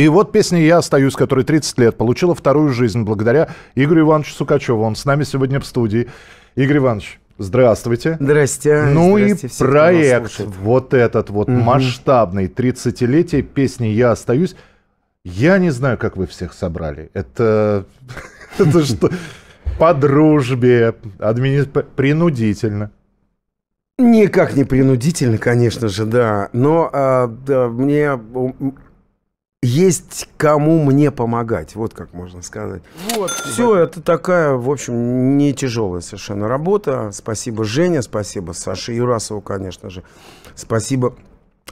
И вот песня «Я остаюсь», которой 30 лет, получила вторую жизнь благодаря Игорю Ивановичу Сукачеву. Он с нами сегодня в студии. Игорь Иванович, здравствуйте. Здрасте. Ну здрасте, и проект вот этот вот угу. масштабный, 30-летие песни «Я остаюсь». Я не знаю, как вы всех собрали. Это, что? По дружбе, принудительно. Никак не принудительно, конечно же, да. Но а, да, мне есть кому мне помогать, вот как можно сказать. Вот. Все, это такая, в общем, не тяжелая совершенно работа. Спасибо Жене, спасибо Саше Юрасову, конечно же. Спасибо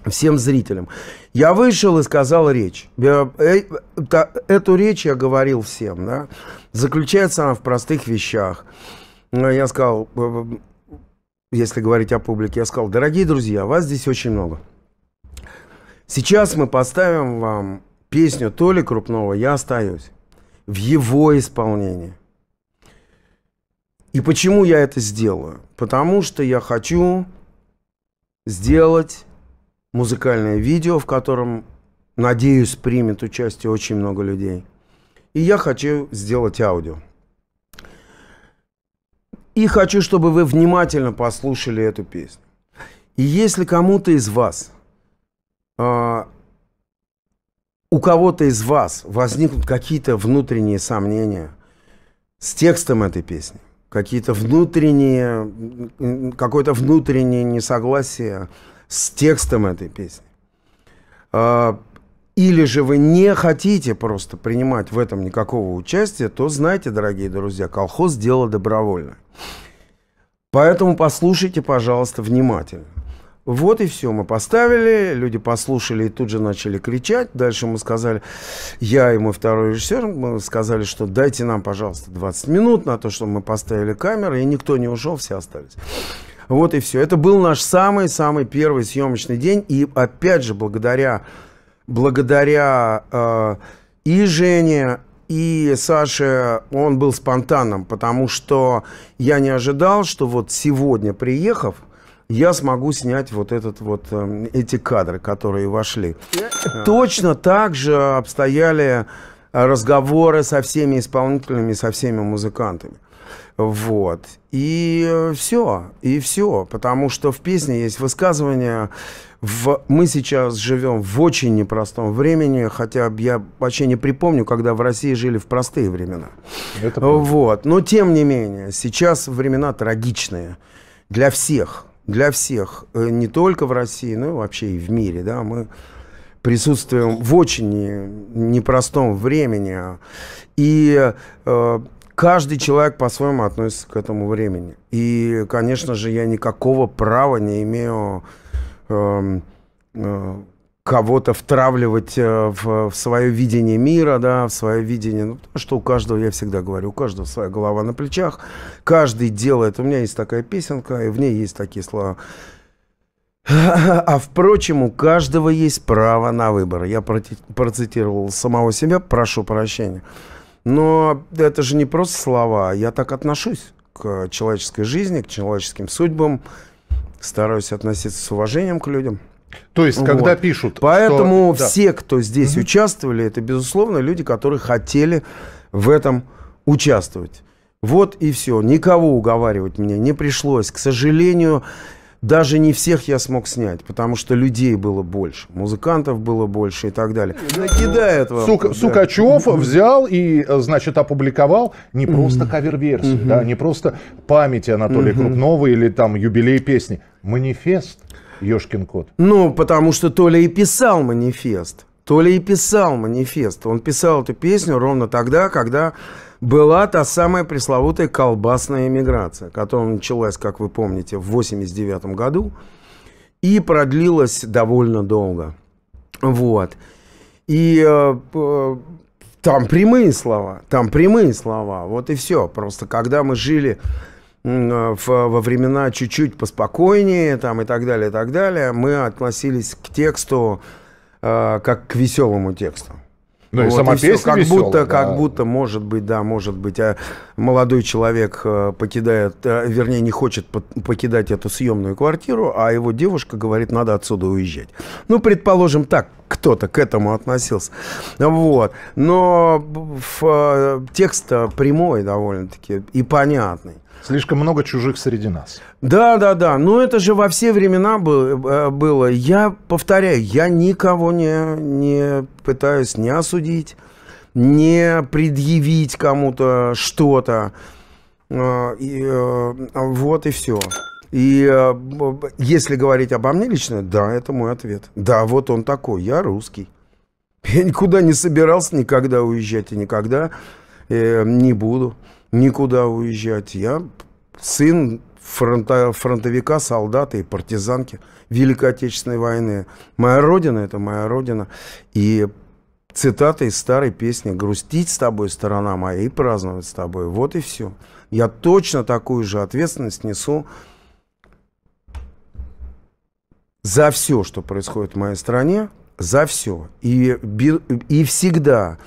всем зрителям. Я вышел и сказал речь. Э, эту речь я говорил всем. Да? Заключается она в простых вещах. Э, я сказал, э, если говорить о публике, я сказал, дорогие друзья, вас здесь очень много. Сейчас мы поставим вам песню Толи Крупного «Я остаюсь» в его исполнении. И почему я это сделаю? Потому что я хочу сделать музыкальное видео, в котором, надеюсь, примет участие очень много людей. И я хочу сделать аудио. И хочу, чтобы вы внимательно послушали эту песню. И если кому-то из вас – у кого-то из вас возникнут какие-то внутренние сомнения с текстом этой песни, какие-то внутренние, какое-то внутреннее несогласие с текстом этой песни. А, или же вы не хотите просто принимать в этом никакого участия, то знайте, дорогие друзья, колхоз – дело добровольно. Поэтому послушайте, пожалуйста, внимательно. Вот и все, мы поставили, люди послушали и тут же начали кричать. Дальше мы сказали, я и мой второй режиссер, мы сказали, что дайте нам, пожалуйста, 20 минут на то, что мы поставили камеры, и никто не ушел, все остались. Вот и все. Это был наш самый-самый первый съемочный день. И опять же, благодаря, благодаря э, и Жене, и Саше он был спонтанным, потому что я не ожидал, что вот сегодня, приехав, я смогу снять вот этот вот эм, эти кадры, которые вошли. Э, точно так же обстояли э, разговоры со всеми исполнителями, со всеми музыкантами. Вот. И э, все, и все. Потому что в песне есть высказывание. В... Мы сейчас живем в очень непростом времени, хотя я вообще не припомню, когда в России жили в простые времена. Это вот. Но тем не менее, сейчас времена трагичные для всех для всех, э, не только в России, но и вообще и в мире. Да, мы присутствуем в очень непростом времени, а, и э, каждый человек по-своему относится к этому времени. И, конечно же, я никакого права не имею эм, э, э, кого-то втравливать э, в, в свое видение мира, да, в свое видение. Ну, что у каждого, я всегда говорю, у каждого своя голова на плечах, каждый делает. У меня есть такая песенка, и в ней есть такие слова. А впрочем, у каждого есть право на выбор. Я процитировал самого себя, прошу прощения. Но это же не просто слова. Я так отношусь к человеческой жизни, к человеческим судьбам. Стараюсь относиться с уважением к людям – то есть, когда вот. пишут... Поэтому что... все, кто здесь угу. участвовали, это, безусловно, люди, которые хотели в этом участвовать. Вот и все. Никого уговаривать мне не пришлось. К сожалению, даже не всех я смог снять, потому что людей было больше, музыкантов было больше и так далее. Ну, Накидает вам. Сука, да. Сукачев взял и, э, значит, опубликовал не просто кавер-версию, mm да, не просто памяти Анатолия mm Крупного или там юбилей песни, манифест. Ёшкин кот. Ну, потому что Толя и писал манифест. Толя и писал манифест. Он писал эту песню ровно тогда, когда была та самая пресловутая колбасная эмиграция, которая началась, как вы помните, в 89 году и продлилась довольно долго. Вот. И э, там прямые слова, там прямые слова. Вот и все. Просто когда мы жили в, э, во времена чуть-чуть поспокойнее там, и так далее, и так далее, мы относились к тексту э, как к веселому тексту. Ну вот, и сама и песня все, как веселая, будто, да. как будто, может быть, да, может быть, а молодой человек э, покидает, вернее, не хочет покидать эту съемную квартиру, а его девушка говорит, надо отсюда уезжать. Ну, предположим, так кто-то к этому относился. Вот. Но в, текст прямой довольно-таки и понятный. Слишком много чужих среди нас. Да, да, да. Но ну, это же во все времена э, было. Я повторяю, я никого не, не пытаюсь не осудить, не предъявить кому-то что-то. Э, э, вот и все. И если говорить обо мне лично, да, это мой ответ. Да, вот он такой, я русский. Я никуда не собирался никогда уезжать и никогда не буду никуда уезжать. Я сын фронта, фронтовика, солдата и партизанки Великой Отечественной войны. Моя родина – это моя родина. И цитата из старой песни «Грустить с тобой, сторона моя, и праздновать с тобой». Вот и все. Я точно такую же ответственность несу за все, что происходит в моей стране, за все. И, и всегда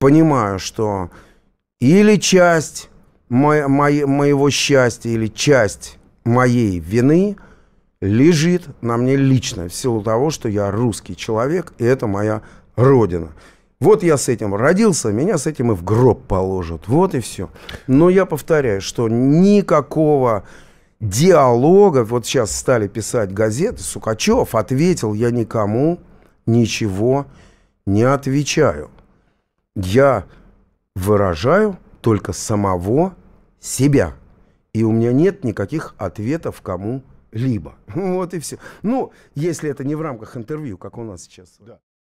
понимаю, что или часть мо мо моего счастья, или часть моей вины лежит на мне лично, в силу того, что я русский человек, и это моя родина. Вот я с этим родился, меня с этим и в гроб положат. Вот и все. Но я повторяю, что никакого диалога, вот сейчас стали писать газеты, Сукачев ответил, я никому ничего не отвечаю. Я выражаю только самого себя. И у меня нет никаких ответов кому-либо. Вот и все. Ну, если это не в рамках интервью, как у нас сейчас. Да.